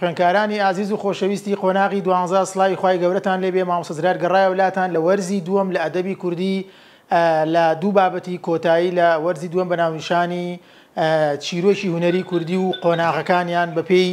خوێنکارانی ئازیز و خۆشەویستی قۆناغی دوانزا سلای خی گەورەتان لێبێ مامسەزرار گەڕایە وڵاتان لە وەرزی دووەم لە ئەدەبی کوردی لە دوو بابەتی کۆتایی لە وەرزی دووەم بەناونشانی چیرۆکی هوەری کوردی و قۆناغەکانیان بەپێی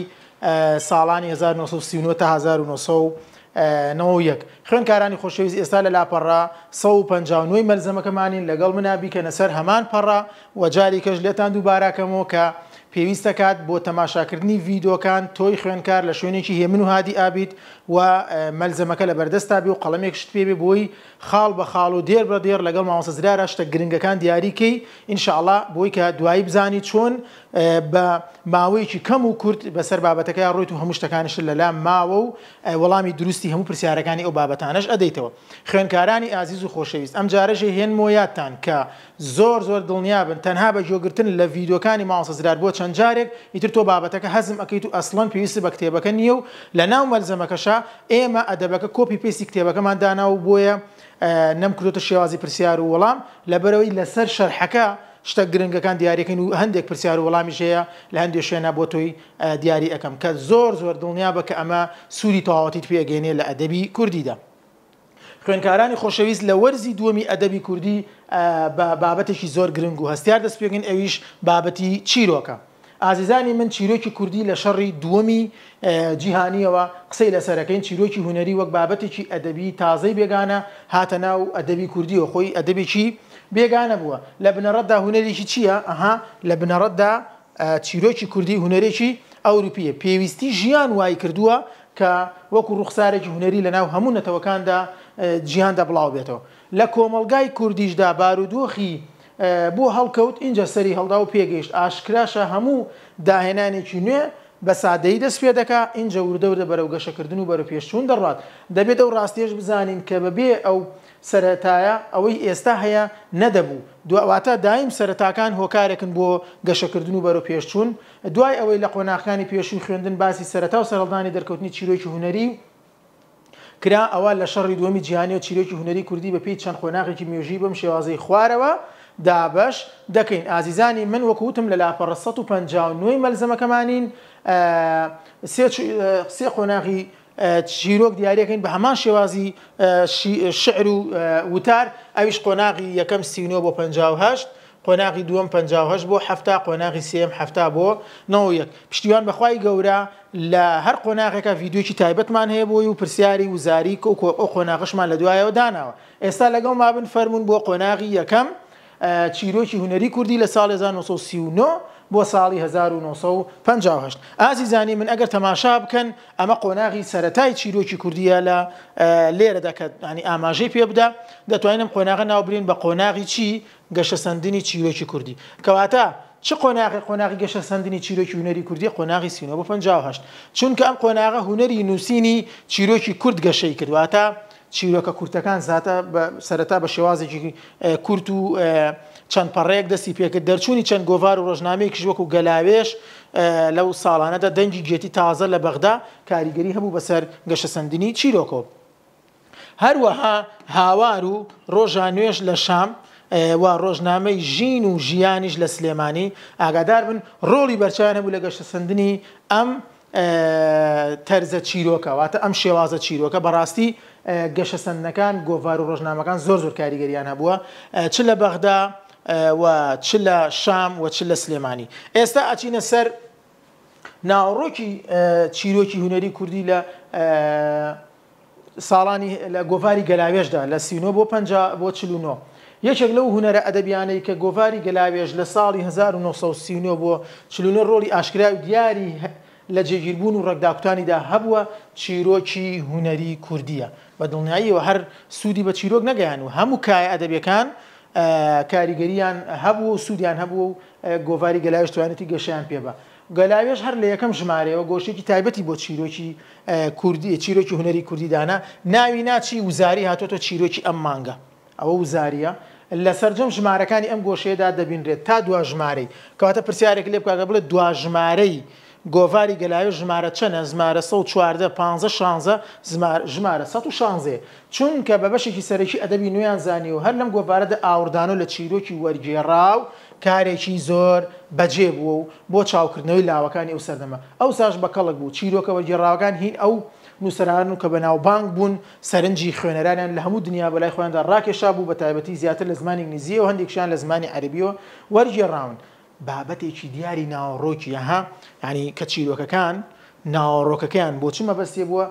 ساڵانی 1939 تا 1990 خوێنکارانی خۆشەویست ئێستا لە لاپەڕا 159 مەلزەمەکەمانین لەگەڵ منابیکە نەسەر هەمان پەڕا وەجاری کەژ لێتان دووباراکەمەوە کە پێویستەکات بۆ تەماشاکردنی ڤیددیوکان تۆی خوێنکار لە شوێنێکی هێمن و هادی ئابیت و مەلزەمەکە لە بەردەستابی و قەڵمێک شت پێبێ بۆی خاڵ بە خاڵ و دێر بە دێر لەگەڵ ماوەسەزرارە شتە گرنگەکان دیاریکەی ئینشاءله بۆی کە دوایی بزانی چۆن بە ماوەیەکی کەم و کورت بەسەر بابەتەکە ڕۆیت و هەموو شتەکانش لەلا ماوە و وەڵامی دروستی هەموو پرسیارەکانی ئەو بابەتانش ئەدەیتەوە خوێنکارانی ئازیز و خۆشەویست ئەم جارەژێ هێن مۆیاتتان کە زۆر زۆر دڵنیابن تەنها بە جۆگرتن لە ڤیددیوکانی ماوەسەزرار بۆ چەند چەند جارێک ئیتر تۆ بابەتەکە هەزم ئەەکەیت و ئەسڵەن پێویستی بە کتێبەکە نییە و لە ناو مەلزەمەکەشا ئێمە ئەدەبەکە کۆپی پێستی کتێبەکەمان داناو بۆیە نەمکرێتە شێوازی پرسیار و وەڵام لەبەرەوەی لەسەر شەرحەکە شتە گرنگەکان دیارەکەین و هەندێک پرسیار و وەڵامی ژەیە لە هەندێک شوێنە بۆ تۆی دیاری ئەەکەم کە زۆر زۆر دڵنیا بە کە ئەمە سووری تەواوەتیت پێگەێنێ لە ئەدەبی کوردیدا. خوێنکارانی خۆشەویست لە وەرزی دووەمی ئەدەبی کوردی بابەتێکی زۆر گرنگ و هەستیار دەست پێگەن ئەویش بابەتی چیرۆکە. ئازیزانی من چیرۆکی کوردی لە شەڕی دووەمی جیهانیەوە قسەی لەسەرەکەین چیرۆکی هوەری وەک بابەتێکی ئەدەبی تازەی بێگانە هاتە ناو ئەدەبی کوردیەوە خۆی ئەدەبێکی بێگانە بووە لە بنەڕەتدا هوەرێکی چییە؟ ئەها لە بنەڕەتدا چیرۆکی کوردی هوەرێکی ئەوروپیە پێویستی ژیان وای کردووە کە وەکو ڕوخسارێکی هوەری لە ناو هەموو نەتەوەکاندا جیهاندا بڵاو بێتەوە لە کۆمەلگای کوردیشدا بارودۆخی بۆ هەڵکەوت اینجا سەری هەڵدا و پێگەیشت ئاشکراشە هەموو داهێنانێکی نوێ بە سادەی دەست پێ دەکا اینجا وردەورە بەرەو گەشەکردن و بەرە پێشون دەڕات دەبێت ئەو ڕاستێش بزانین کە بەبێ ئەو سەتایە ئەوەی ئێستا هەیە نەدەبوو دوواتە دایم سەرتاکان هۆکارێکن بۆ گەشەکردن و بەرە پێشچوون دوای ئەوەی لە قۆناخانی پێشوی خوێندن باسی سەرەتا و سەرڵدانی دەرکەوتنی چیرۆکی هوەری کرا ئەوە لە شەڕی دووەمی جیهانی و چیرۆکی هوەری کوردی بەپی چەند خۆناغێکی مێژی بەم شێوازەی خوارەوە دابش دەکەین ئازیزانی من وەکوتم لە لاپەڕ 1950 مەلزەمەکەمانین سێ قۆناغی چیرۆک دیارەکەین بە هەمان شێوازی شعر و وتار ئەویش قۆناغی یەکەم سینۆ بۆ 1950 قۆناغی دووەم 1950 بۆ هەفتا قۆناغی سم هەفتا بۆ نەوەیەک پشتیوان بەخوای گەورە لە هەر قۆناغێکە یددیوکی تایبەتمان هەیە بۆی و پرسیاری وزاری و قۆناغشمان لە دوایەوە داناوە ئێستا لەگەڵ مابن فەرمونون بۆ قۆناغی یەکەم چیرۆکی هوەری کوردی لە ساڵ 1939 بۆ ساڵی 1950 ئازیزانی من ئەگەر تەماشا بکەن ئەمە قۆناغی سەتای چیرۆکی کوردیە لە لێرەدا کە نی ئاماژەی پێ بدا دەتوانم قۆناغە ناوبرین بە قۆناغی چی گەشەسەندنی چیرۆکی کوردی کەواتە چ قۆناغی قۆناغی گەشە سندنی چیرۆکی هوەری کوردی قۆناغی سینەوە بە 1950 چونکە ئەم قۆناغە هوەری نووسینی چیرۆکی کورد گەشەی کردواتە چیرۆکە کورتەکان زیاتە سەرەتا بە شێوازێکی کورت و چەند پەڕێک دەستی پێکرد دەرچوونی چەند گۆوار و ڕۆژنامەیەکی ژوەکو گەلاوێش لەو ساڵانەدا دەنجی گێتی تازە لە بەغدا کاریگەری هەبوو بەسەر گەشەسەندنی چیرۆکۆپ هەروەها هاوار و ڕۆژانێش لە شام وا ڕۆژنامەی ژین و ژیانیش لە سلێمانی ئاگادار بن ڕۆڵی بەرچیان هەبوو لە گەشتەسەندنی ئەم تەرزە چیرۆکە واتە ئەم شێوازە چیرۆکە بەڕاستی گەشەسەندەکان گۆڤار و ڕۆژنامەکان زۆر زۆر کاریگەریان هەبووە چ لە بەغدا و چ لە شام و چ لە سلێمانی ئێستا ئەچینە سەر ناوڕۆکی چیرۆکی هوەری کوردی لە ساڵانی لە گۆڤاری گەلاوێشدا لە سینۆ بۆ پ بۆ چلوونۆ یەکێک لەو هوەرە ئەدەبیانەی کە گۆڤاری گەلاوێژ لە ساڵی 1939 بۆ چلوونە ڕۆلی ئاشکرا و دیاری لە جێگیربوون و ڕێکداکتانیدا هەبووە چیرۆکی هوەری کوردیە بە دڵنیاییەوە هەر سوودی بە چیرۆک نەگەیان و هەموو کایە ئەدەبیەکان کاریگەریان هەبوو و سوودیان هەبوو و گۆڤاری گەلایش توانێتی گەشیان پێبە گەلاوێش هەر لە یەکەم ژمارەوە گۆشتێکی تایبەتی بۆ چیرۆکی کوردی چیرۆکی هوەری کوردیدانا ناوی ناچی وزاری هاتۆتە چیرۆکی ئەم مانگە ئەوە وزاریە لە سرجەم ژمارەکانی ئەم گۆشەیەدا دەبینرێت تا دو ژمارەی کەواتە پرسیارێک لێ بکگە بڵێت دو ژمارەی گۆڤاری گەلایە ژمارە چەنە زمارە 1940 ژمارە 16 چونکە بە بەشێکی سەرەکی ئەدەبی نویان زانی و هەر لەم گۆڤارەدا ئاوردان و لە چیرۆکی وەرگێڕاو کارێکی زۆر بەجێ بوو و بۆ چاوکردنەوەی لاوەکانی ئەو سەردەمە ئەو ساش بەکەڵک بوو چیرۆکە وەرگێڕاوەکان هین ئەو نووسران و کە بەناو بانک بوون سەرنجی خوێنەرانیان لە هەموو دنیا بەلای خۆیاندا ڕاکێشا بوو بە تایبەتی زیاتر لە زمانی نیزیە و هەندێکشان لە زمانی عربیەوە وەرگێڕاون. بابەتێکی دیاری ناوەڕۆکی ها ینی کە چیرۆکەکان ناوەڕۆکەکەیان بۆچی مەبەستێ بووە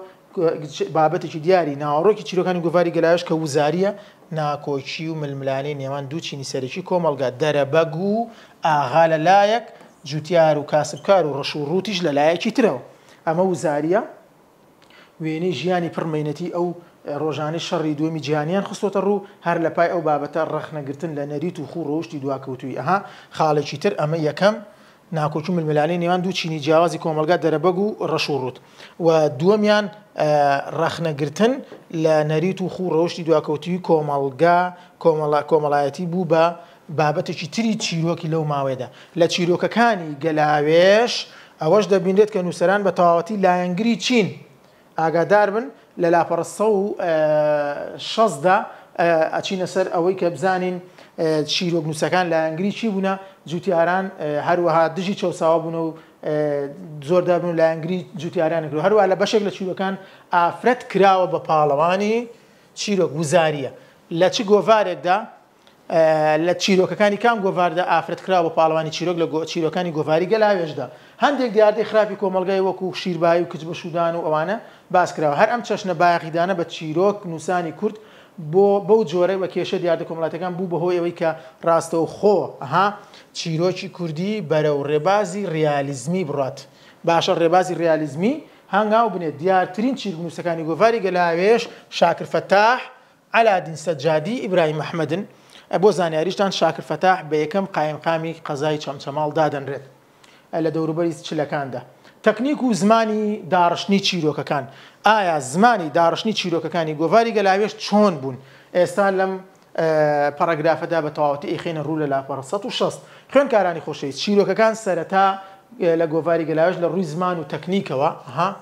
بابەتێکی دیاری ناوەڕۆکی چیرۆکانی گوڤاری گەلایش کە وزاریە ناکۆچی و ململانی نێوان دووچینی سەرەکی کۆمەلگا دەرەبەگ و ئاغا لە لایەک جوتیار و کاسبکار و ڕەش و ڕوتیش لە لایەکی ترەوە ئەمە وزاریە وێنەی ژیانی پڕمێنەتی ئەو ڕۆژانی شەڕی دومی جیانیان خستۆتە ڕوو هەر لە پای ئەو بابەتە ڕەخنەگرتن لە نەریت و خوو ڕۆشتی دواکەوتوی ئەها خاڵێکی تر ئەمە یەکەم ناکۆچ ململانی نێوان دوو چینی جیاوازی کۆمەلگا دەرەبەگ و ڕەشوڕوت و دووەمیان ڕەخنەگرتن لە نەریت و خوو ڕۆشتی دواکەوتوی کۆمەلگا کۆمەڵایەتی بوو بە بابەتێکی تری چیرۆکی لەو ماوێدا لە چیرۆکەکانی گەلاوێش ئەوەش دەبینێت کە نووسەران بە تەواوەتی لایەنگری چین ئاگادار بن لە لاپەرسە و شەزدا ئەچینە سەر ئەوەی کە بزانین چیرۆک نووسەکان لە ئەنگری چی بوون جوتیاران هەروەها دژی چاساوا بوون و زۆردا بوون لە ئەنگری جوتیارانە کرد هەروە لە بەشێک لە چیرۆکان ئافرەت کراوە بە پاڵەوانی چیرۆک وزاریە لە چ گۆڤارێکدا لە چیرۆکەکانی کام گۆواردا ئافرەت کراوە بە پاڵەوانی چیرۆک لە چیرۆکانی گۆواری گەلاوێشدا هەندێک دیاردەی خراپی کۆمەلگای وەکو شیربایی و کچ بە شودان و ئەوانە باسکراوە هەر ئەم چەشنە باقیدانە بە چیرۆک نووسانی کورد بۆ بەو جۆرەی وە کێشە دیاردە کۆمەڵاتەکان بوو بەهۆی ئەوەی کە ڕاستە و خۆ ئەها چیرۆکی کوردی بەرە و ڕێبازی ریالیزمی بڕات باشە ڕێبازی ریالیزمی هەنگاو بنێت دیارترین چیرگونووسەکانی گۆڤاری گەلاوێش شاکرفتاح ئالادین سەجادی ئیبراهیم مححمدن بۆ زانیاریشتان شاکرفتاح بە یەکەم قایمقامی قەزای چەمچەماڵ دادەنرێت لە دەوروبەری چلەکاندا تەکنیک و زمانی داڕشتنی چیرۆکەکان ئایا زمانی داڕشتنی چیرۆکەکانی گۆڤاری گەلاوێش چۆن بوون ئێستا لەم پەرەگرافەدا بە تەواوەتی ئەیخێنە ڕوو لە لاپەر 16 خوێنکارانی خۆشەویست چیرۆکەکان سەرەتا لە گۆڤاری گەلاوێش لە ڕووی زمان و تەکنیکەوە ها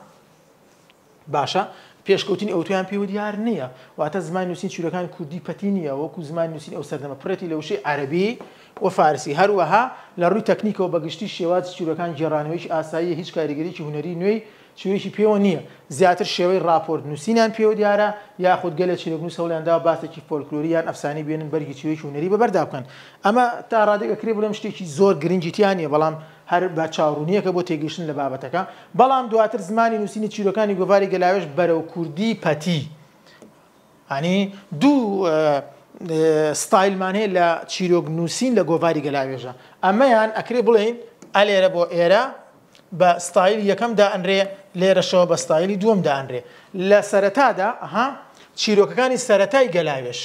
باشە پێشکەوتنی ئەو تویان پێوە دیار نییە واتە زمان نووسین چورەکان کوردی پەتی نیە وەکو زمان نووسین ئەو سەردەمە پرەتی لە وشەی عەربی و فارسی هەروەها لە ڕووی تەکنیکەوە بەگشتی شێواز چورەکان گێڕانەوەیش ئاسایی هیچ کاریگەریی هوەری نوێی چێشی پێوە نییە زیاتر شێوەی راپۆرت نووسینان پێوە دیارە یاخود گەلە چێک نووسەولاندا باسێکی فۆلکلوریان ئەفسانی بێنن بەرگی چێشی هوەری بەبەرداکەن ئەمە تا ڕادێک ئەکرێ بڵێم شتێکی زۆر گرنجیتیان نیە بەڵام هەر بە چاڕوونیەکە بۆ تێگەشتن لە بابەتەکە بەڵام دواتر زمانی نووسینی چیرۆکانی گوڤاری گەلاوێش بەرەو کوردی پەتی هەنی دوو ستایلمان هەیە لە چیرۆک نووسین لە گۆڤاری گەلاوێژە ئەمەیان ئەکرێ بڵین ئەلێرە بۆ ئێرە بە ستایل یەکەمدا ئەنرێ لێرەشەوە بە ستایلی دووەمدا ئەنرێ لە سەرەتادا ئەها چیرۆکەکانی سەتای گەلاوێش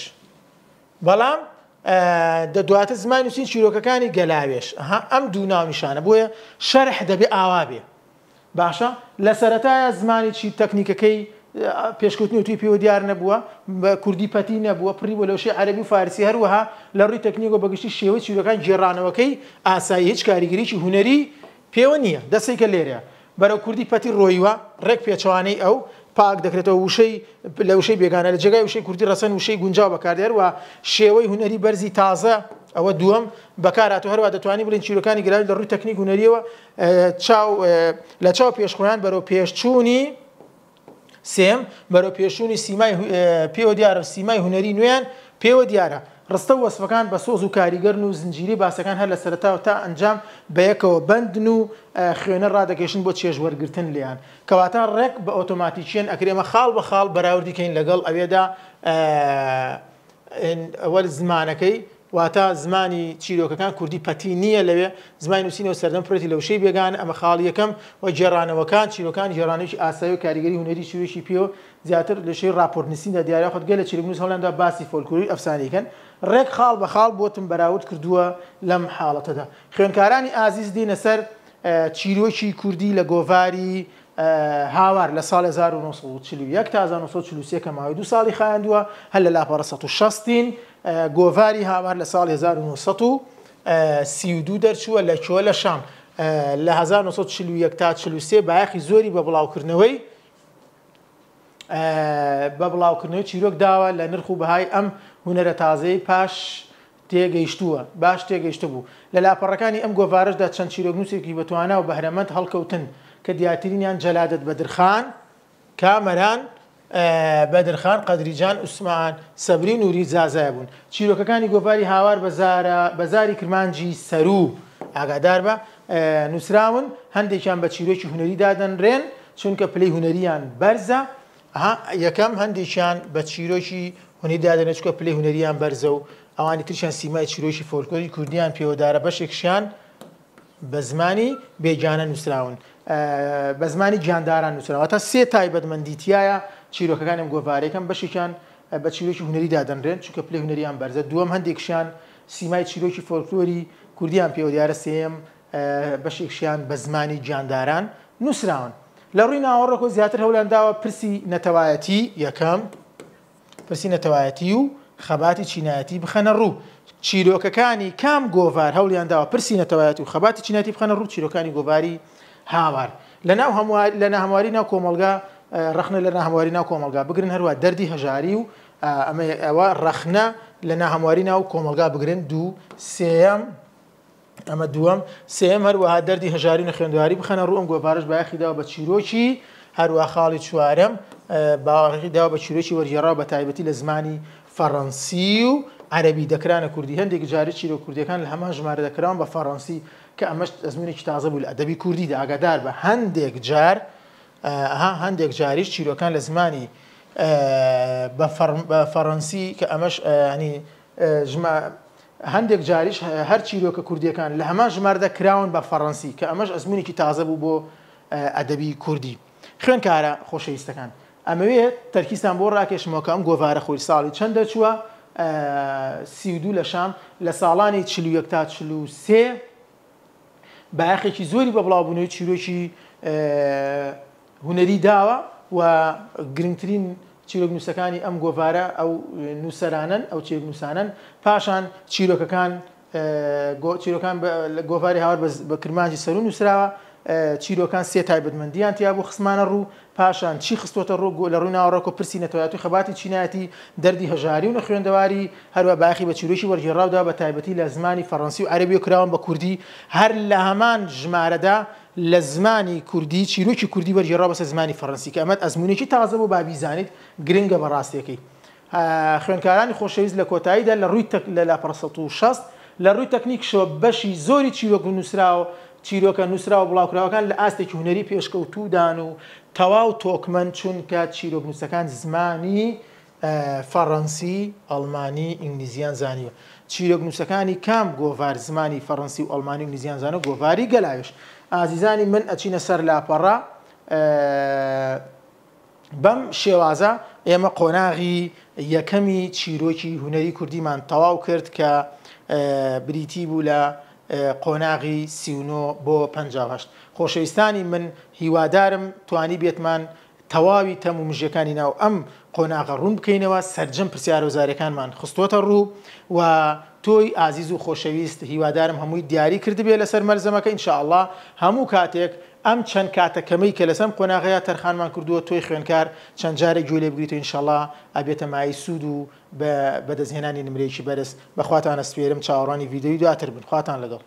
بەڵام دەدواتە زمان نووسین چیرۆکەکانی گەلاوێش ئەم دوو ناونیشانە بۆیە شەرح دەبێ ئاوا بێ باشە لە سەتایە زمانی چی تەکنیکەکەی پێشکوتنی توی پێوە دیار نەبووە بە کوردی پەتی نەبووە پڕی بۆ لەوشی عەربی و فارسی هەروەها لە ڕووی تەکنیکۆ بەگشتی شێوە چیرەکان جێڕانەوەکەی ئاسایی هیچ کاریگریی هوەری پێوە نییە دەسێککە لێرە بەرەو کوردی پەتی ڕۆیوە ڕێک پێچوانەی ئەو پاک دەکرێتەوە وشەی لە وشەی بێگانە لە جگای وشەی کوردی ڕسەن وشەی گونجاو بەکاردێر و شێوەی هوەری بەرزی تازە ئەوە دووەم بەکاراتۆ هەروە دەتوانانی بڵین چیرەکانی گرراوی لە ڕووی تەکنیک هوەریەوە چاو لە چاو پێشخۆیان بەرەو پێشچوونی سێم بەرەو پێشوونی سیمای پێوە دیارە سیمای هوەری نوێن پێوە دیارە ڕستە وەسفەکان بە سۆز و کاریگەرن و زنجیری باسەکان هەر لە سەرتاوە تا ئەنجام بەیەکەوە بندن و خوێنە ڕادەکەشن بۆ چێژوەرگرتن لیان کەواتە ڕێک بە ئۆتۆماتیکیێن ئەکرێمە خاڵ بە خاڵ بەراوردیکەین لەگەڵ ئەوێدا ئەوەل زمانەکەی واتە زمانی چیرۆکەکان کوردی پەتی نییە لەوێ زمانی نووسینەوە سەردەم پرێتی لەوشەی بێگان ئەمە خاڵ یەکەم و جێرانەوەکان چیرۆکان جێرانێکی ئاسایی و کاریگەری هوەری چوێشی پێوە زیاتر لەشەی راپۆرتنیسیندا دیارە خۆت گەل لە چیرنووس هەڵندا باسی فۆلکوری ئەفسانیکەن ڕێک خاڵ بە خاڵ بۆتم بەراورد کردووە لەم حاڵەتەدا خوێنکارانی ئازیز دینە سەر چیرۆکی کوردی لە گۆڤاری هاوار لە ساڵ 1940 تا 1940 کە ماوەی دو ساڵی خایندووە هەل لە لاپەڕ 16 گۆڤاری هاوار لە ساڵ 1932 دەرچووە لە چۆ لە شام لە 1940 تا 43 باەخی زۆری بە بڵاوکردنەوەی بە بڵاوکردنەوە چیرۆک داوە لە نرخ و بەهای ئەم هوەرە تازەی پاش تێگەیشتووە باش تێگەیشتە بوو لە لاپەڕەکانی ئەم گۆڤارشدا چەند چیرۆگنووسێکی بەتوانە و بەهرەمەند هەڵکەوتن کە دیاترینیان جەلادت بەدرخان کامەران بەدرخان قەدریجان عوسمان سەبری نووری زازای بوون چیرۆکەکانی گۆڤاری هاوار بەزاری کرمانجی سەرو ئاگادار بە نووسراون هەندێکیان بە چیرۆکی هوەری دادەنڕێن چونکە پلەی هوەریان بەرزە یەکەم هەندێکیان بە چیرۆکی هەنی دادەنەچکە پلی هوەریان بەرزە و ئەوانی ترشان سیمای چیرۆشی فۆلکۆری کوردیان پێوەدارە بەشێکشیان بە زمانی بێجانە نووسراون بە زمانی گیانداران نووسراوە تا سێ تایبەتمەندیتیایە چیرۆکەکانم گۆڤارێکم بەشێکیان بە چیرۆکی هوەری دادەنرێن چونکە پلی هوەریان بەرزە دووەم هەندێکشیان سیمای چیرۆکی فۆلکلۆری کوردیان پێوەدیارە سێم بەشێکشیان بە زمانی گیانداران نووسراون لە ڕووی ناوەڕۆکۆ زیاتر هەولانداوە پرسی نەتەوایەتی یەکەم پرسی نەتەوایەتی و خەباتی چینایەتی بخەنە ڕوو چیرۆکەکانی کام گۆڤار هەولیان داوە پرسی نەتەوایەت و خەباتی چینەتی بخەنە ڕوو چیرۆکانی گۆڤاری هاوار لەناو لە ناهمواری ناو کۆمەلگا ڕخنە لە ناهمواری ناو کۆمەلگا بگرن هەروە دەردی هەژاری و ئەمە ئەوە ڕەخنە لە ناهمواری ناو کۆمەلگا بگرن دوو سێم ئەمە دووەم سێم هەروەها دەردی هەژاری نە خوێندواری بخەنە ڕووم گۆبارش باخیداوە بە چیرۆکی هەروە خاڵی چوارم باڕی داوا بە چیرۆکی وەرجێڕا بە تایبەتی لە زمانی فەڕەنسی و عەربی دەکرانە کوردی هەندێک جارە چیرۆ کوردەکان لە هەمان ژمارە دەکران بە فەڕەنسی کە ئەمەش ئەزمونێکی تازە بوو لە ئەدەبی کوردیدا ئاگادار بە هەندێک جار هەندێک جاریش چیرۆکان لە زمانی بە فەڕەنسی کە ئەمەش نی هەندێک جاریش هەر چیرۆکە کوردیەکان لە هەمان ژماردە کراون بە فەڕەنسی کە ئەمەش ئەزمونێکی تازە بوو بۆ ئەدەبی کوردی خوێن کارە خۆشەویستەکان. ئەمەوێت تەرکیستان بۆ ڕاکێشمەکەم گۆوارە خۆی ساڵی چەندە چووە سیدو لە شام لە ساڵانی چلو یەک تا چلو سێ باخێکی زۆری بە بڵاوبوونەوەی چیرۆکی هوەری داوە و گرنگترین چیرۆک نووسەکانی ئەم گۆوارە ئەو نووسەرانن ئەو چێک نووسانن پاشان چیرۆکەکان چیرۆکان گۆواری هاوار بە کرمانجی سەرون نووسراوە چیرۆکان سێ تایبەتمەندیان تیا بۆ خسمانە ڕوو پاشان چی خستۆتە ڕۆگو لە ڕووی ناوەڕۆکۆ پرسیینەتەوەیاتی خەباتی چینایەتی دەردی هەژاری و نە خوێندەواری هەروە باخی بە چیرۆشی وەرجێڕاودا بە تایبەتی لە زمانی فەڕەنسی و عەربی و کراون بە کوردی هەر لە هەمان ژمارەدا لە زمانی کوردی چیرۆکی کوردی وەرجێڕا بەسە زمانی فەڕەنسی کە ئەمەد ئەزمونێکی تازە بۆ بابیزانیت گرنگە بە ڕاستیەکەی خوێنکارانی خۆشەویست لە کۆتاییدا لە ڕووی لە لا 16 لە ڕووی تەکنیک شۆ بەشی زۆری چیرۆک نووسراوە چیرۆکە نووسرا و بڵاوکراوەکان لە ئاستێکی هوەری پێشکەوتودان و تەواو تۆکمەند چونکە چیرۆک نووسەکان زمانی فەڕەنسی ئەڵمانی ئینگلیزیان زانیوە چیرۆک نووسەکانی کام گۆڤار زمانی فەڕەنسی و ئەڵمانی و نیزیان زانە گۆڤاری گەلایش ئازیزانی من ئەچینە سەر لاپەڕا بەم شێوازە ئێمە قۆناغی یەکەمی چیرۆکی هوەری کوردیمان تەواو کرد کە بریتی بوو لە قۆناغی سیونۆ بۆ 5 خۆشەویستانی من هیوادارم توانی بێتمان تەواوی تەمومژیەکانی ناو ئەم قۆناغە ڕوون بکەینەوە سرجم پرسیارۆزارەکانمان خستۆتە ڕوو و تۆی ئازیز و خۆشەویست هیوادارم هەمووی دیاری کردبێ لەسەر مەرزەمەکە ئینشاءله هەموو کاتێک ئەم چەند کاتەکەمەی کە لەسم قۆناغەیە تەرخانمان کردووە تۆی خوێنکار چەند جارێک گوێ لێ بگریت ئینشەڵا ئەبێتە مای سوود و بەدەستهێنانی نمرێکی بەرز بەخواتانە سپێرم چاوەڕانی ڤیددیوی دواتر بن خواتان لەگەڵ